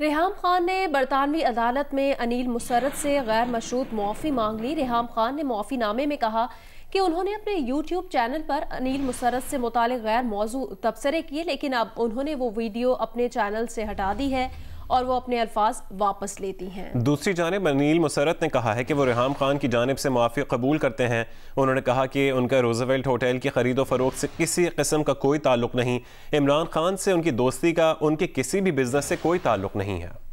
रेहाम खान ने बरतानवी अदालत में अनिल मुसरत से गैर मशरूत मुआफ़ी मांग ली रेहम खान ने नामे में कहा कि उन्होंने अपने यूट्यूब चैनल पर अनिल मुसरत से मुतल गैर मौजू तबसरे किए लेकिन अब उन्होंने वो वीडियो अपने चैनल से हटा दी है और वो अपने अल्फाज वापस लेती हैं दूसरी जानब अनिल मुसरत ने कहा है कि वो रिहाम खान की जानब से माफ़ी कबूल करते हैं उन्होंने कहा कि उनका रोजावेल्ट होटल की खरीदो फरोख से किसी कस्म का कोई ताल्लुक नहीं इमरान खान से उनकी दोस्ती का उनके किसी भी बिजनेस से कोई ताल्लुक नहीं है